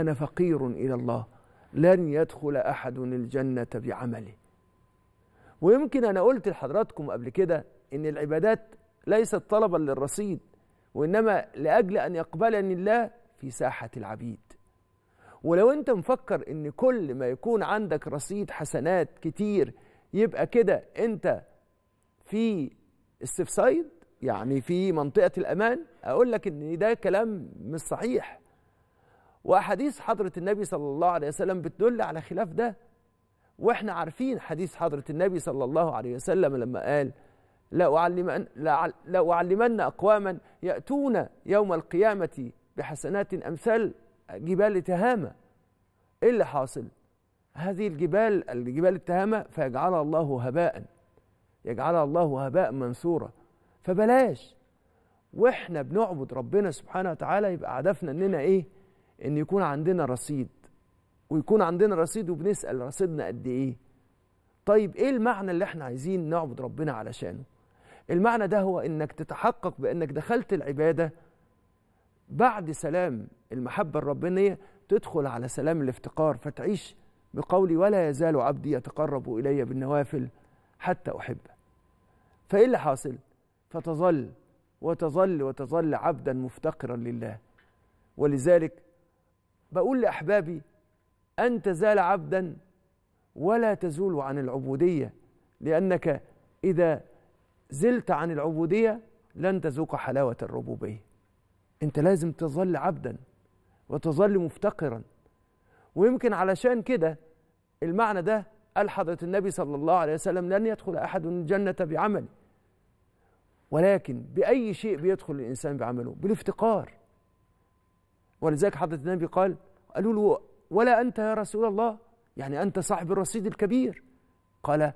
انا فقير الى الله لن يدخل احد الجنه بعمله ويمكن انا قلت لحضراتكم قبل كده ان العبادات ليست طلبا للرصيد وانما لاجل ان يقبلني الله في ساحه العبيد ولو انت مفكر ان كل ما يكون عندك رصيد حسنات كتير يبقى كده انت في السفسايد يعني في منطقه الامان اقول لك ان ده كلام مش صحيح وأحاديث حضرة النبي صلى الله عليه وسلم بتدل على خلاف ده واحنا عارفين حديث حضرة النبي صلى الله عليه وسلم لما قال لأعلمن, لأعلمن أقواما يأتون يوم القيامة بحسنات أمثال جبال تهامة إيه اللي حاصل هذه الجبال الجبال التهامة فيجعلها الله هباء يجعلها الله هباء منثورا فبلاش واحنا بنعبد ربنا سبحانه وتعالى يبقى هدفنا اننا ايه ان يكون عندنا رصيد ويكون عندنا رصيد وبنسال رصيدنا قد ايه طيب ايه المعنى اللي احنا عايزين نعبد ربنا علشانه المعنى ده هو انك تتحقق بانك دخلت العباده بعد سلام المحبه الربانيه تدخل على سلام الافتقار فتعيش بقولي ولا يزال عبدي يتقرب الي بالنوافل حتى احبه فايه اللي حاصل فتظل وتظل وتظل عبدا مفتقرا لله ولذلك بقول لأحبابي أن تزال عبدا ولا تزول عن العبودية لأنك إذا زلت عن العبودية لن تذوق حلاوة الربوبية أنت لازم تظل عبدا وتظل مفتقرا ويمكن علشان كده المعنى ده قال حضرة النبي صلى الله عليه وسلم لن يدخل أحد الجنة بعمل ولكن بأي شيء بيدخل الإنسان بعمله بالافتقار ولذلك حضرة النبي قال قالوا له ولا أنت يا رسول الله يعني أنت صاحب الرصيد الكبير قال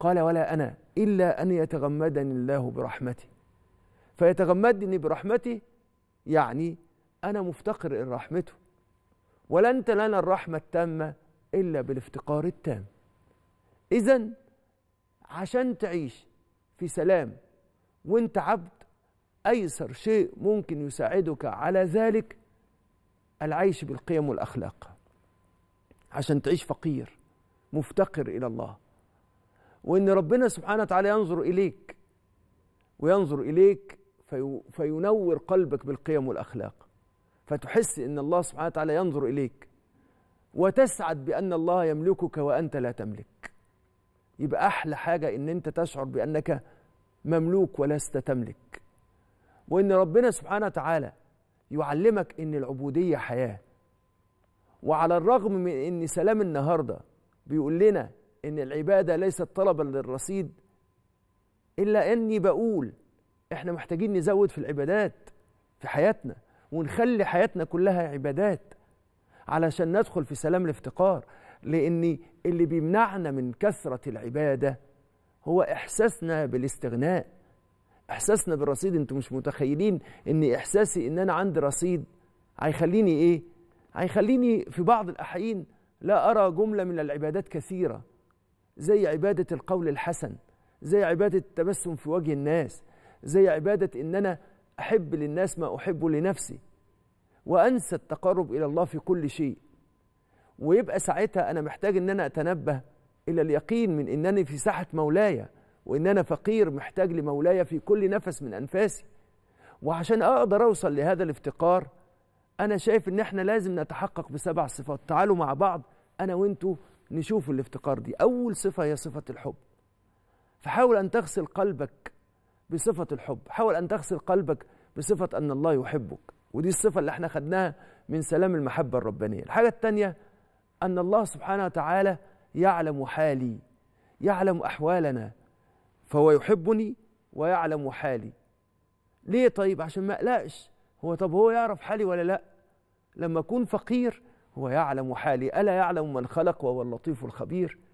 قال ولا أنا إلا أن يتغمدني الله برحمته فيتغمدني برحمته يعني أنا مفتقر إلى رحمته ولن تنال الرحمة التامة إلا بالافتقار التام إذا عشان تعيش في سلام وانت عبد أيسر شيء ممكن يساعدك على ذلك العيش بالقيم والاخلاق عشان تعيش فقير مفتقر الى الله وان ربنا سبحانه وتعالى ينظر اليك وينظر اليك في فينور قلبك بالقيم والاخلاق فتحس ان الله سبحانه وتعالى ينظر اليك وتسعد بان الله يملكك وانت لا تملك يبقى احلى حاجه ان انت تشعر بانك مملوك ولست تملك وان ربنا سبحانه وتعالى يعلمك ان العبوديه حياه وعلى الرغم من ان سلام النهارده بيقول لنا ان العباده ليست طلبا للرصيد الا اني بقول احنا محتاجين نزود في العبادات في حياتنا ونخلي حياتنا كلها عبادات علشان ندخل في سلام الافتقار لان اللي بيمنعنا من كثره العباده هو احساسنا بالاستغناء احساسنا بالرصيد انتم مش متخيلين ان احساسي ان انا عندي رصيد هيخليني ايه هيخليني في بعض الاحيان لا ارى جمله من العبادات كثيره زي عباده القول الحسن زي عباده التبسم في وجه الناس زي عباده ان انا احب للناس ما احب لنفسي وانسى التقرب الى الله في كل شيء ويبقى ساعتها انا محتاج ان انا اتنبه الى اليقين من انني في ساحه مولاي وإن أنا فقير محتاج لمولاي في كل نفس من أنفاسي وعشان أقدر أوصل لهذا الافتقار أنا شايف إن إحنا لازم نتحقق بسبع صفات تعالوا مع بعض أنا وإنتوا نشوف الافتقار دي أول صفة هي صفة الحب فحاول أن تغسل قلبك بصفة الحب حاول أن تغسل قلبك بصفة أن الله يحبك ودي الصفة اللي احنا خدناها من سلام المحبة الربانية الحاجة الثانية أن الله سبحانه وتعالى يعلم حالي يعلم أحوالنا فهو يحبني ويعلم حالي ليه طيب عشان ما اقلقش هو طب هو يعرف حالي ولا لا لما اكون فقير هو يعلم حالي الا يعلم من خلق وهو اللطيف الخبير